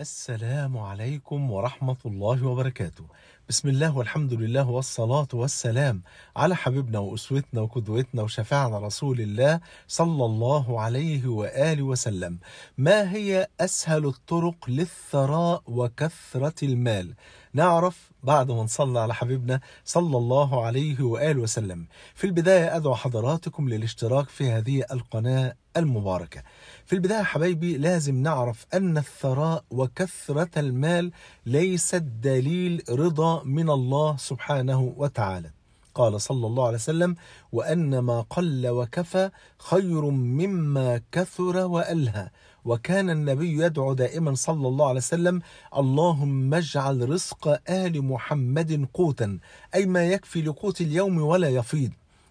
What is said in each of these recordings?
السلام عليكم ورحمة الله وبركاته بسم الله والحمد لله والصلاة والسلام على حبيبنا وأسوتنا وقدوتنا وشفاعنا رسول الله صلى الله عليه وآله وسلم ما هي أسهل الطرق للثراء وكثرة المال نعرف بعد ما نصلي على حبيبنا صلى الله عليه وآله وسلم في البداية أدعو حضراتكم للاشتراك في هذه القناة المباركة في البداية حبايبي لازم نعرف أن الثراء وكثرة المال ليست دليل رضا من الله سبحانه وتعالى قال صلى الله عليه وسلم وأن ما قل وكفى خير مما كثر وألهى وكان النبي يدعو دائما صلى الله عليه وسلم اللهم اجعل رزق آل محمد قوتا أي ما يكفي لقوت اليوم ولا يفيض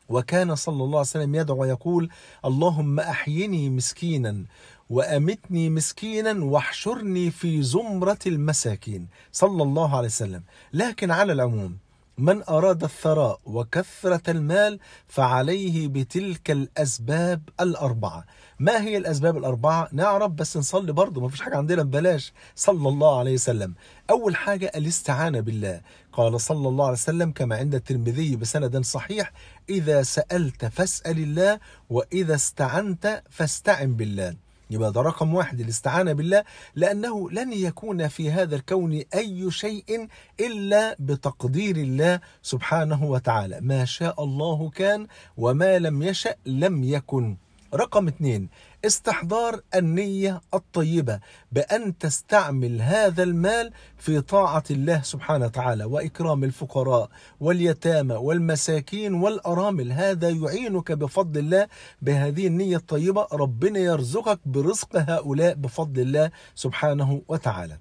وكان صلى الله عليه وسلم يدعو ويقول اللهم أحيني مسكينا وأمتني مسكينا واحشرني في زمرة المساكين صلى الله عليه وسلم لكن على العموم من أراد الثراء وكثرة المال فعليه بتلك الأسباب الأربعة ما هي الأسباب الأربعة؟ نعرف بس نصلي برضه ما فيش حاجة عندنا ببلاش صلى الله عليه وسلم أول حاجة الاستعانة بالله قال صلى الله عليه وسلم كما عند الترمذي بسند صحيح إذا سألت فاسأل الله وإذا استعنت فاستعن بالله يبقى ده رقم واحد الاستعانة بالله لأنه لن يكون في هذا الكون أي شيء إلا بتقدير الله سبحانه وتعالى ما شاء الله كان وما لم يشأ لم يكن رقم اثنين استحضار النية الطيبة بأن تستعمل هذا المال في طاعة الله سبحانه وتعالى وإكرام الفقراء واليتامى والمساكين والأرامل هذا يعينك بفضل الله بهذه النية الطيبة ربنا يرزقك برزق هؤلاء بفضل الله سبحانه وتعالى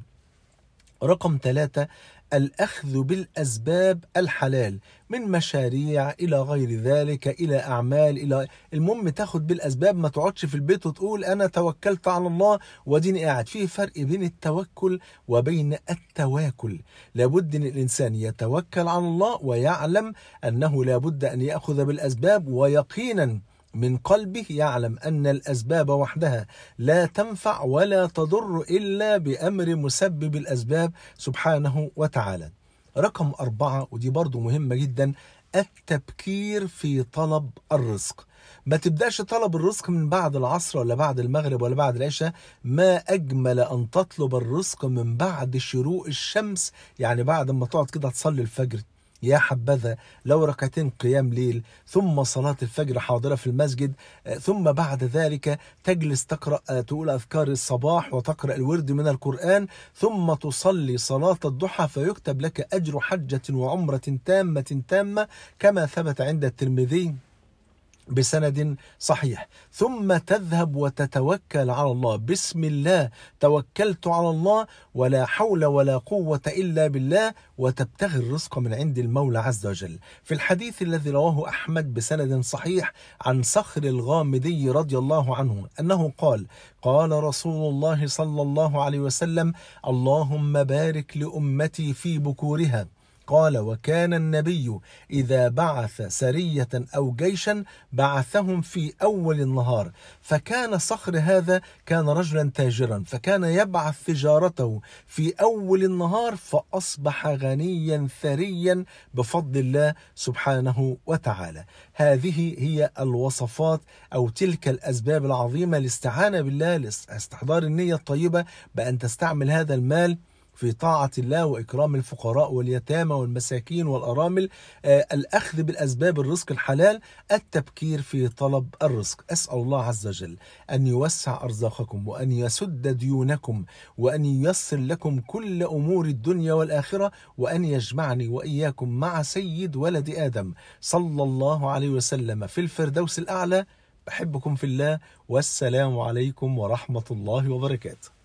رقم ثلاثة الأخذ بالأسباب الحلال من مشاريع إلى غير ذلك إلى أعمال إلى المهم تاخد بالأسباب ما تقعدش في البيت وتقول أنا توكلت على الله وديني قاعد في فرق بين التوكل وبين التواكل لابد أن الإنسان يتوكل على الله ويعلم أنه لابد أن يأخذ بالأسباب ويقينا من قلبه يعلم أن الأسباب وحدها لا تنفع ولا تضر إلا بأمر مسبب الأسباب سبحانه وتعالى رقم أربعة ودي برضو مهمة جدا التبكير في طلب الرزق ما تبدأش طلب الرزق من بعد العصر ولا بعد المغرب ولا بعد العشاء ما أجمل أن تطلب الرزق من بعد شروق الشمس يعني بعد ما تقعد كده تصلي الفجر يا حبذا لو ركعتين قيام ليل ثم صلاة الفجر حاضرة في المسجد آه، ثم بعد ذلك تجلس تقرأ آه، تقول أذكار الصباح وتقرأ الورد من القرآن ثم تصلي صلاة الضحى فيكتب لك أجر حجة وعمرة تامة تامة كما ثبت عند الترمذي بسند صحيح ثم تذهب وتتوكل على الله بسم الله توكلت على الله ولا حول ولا قوة إلا بالله وتبتغي الرزق من عند المولى عز وجل في الحديث الذي رواه أحمد بسند صحيح عن صخر الغامدي رضي الله عنه أنه قال قال رسول الله صلى الله عليه وسلم اللهم بارك لأمتي في بكورها قال وكان النبي اذا بعث سريه او جيشا بعثهم في اول النهار فكان صخر هذا كان رجلا تاجرا فكان يبعث تجارته في اول النهار فاصبح غنيا ثريا بفضل الله سبحانه وتعالى هذه هي الوصفات او تلك الاسباب العظيمه الاستعانه بالله لاستحضار النيه الطيبه بان تستعمل هذا المال في طاعة الله وإكرام الفقراء واليتامى والمساكين والأرامل آه، الأخذ بالأسباب الرزق الحلال التبكير في طلب الرزق أسأل الله عز وجل أن يوسع أرزاقكم وأن يسد ديونكم وأن ييسر لكم كل أمور الدنيا والآخرة وأن يجمعني وإياكم مع سيد ولد آدم صلى الله عليه وسلم في الفردوس الأعلى بحبكم في الله والسلام عليكم ورحمة الله وبركاته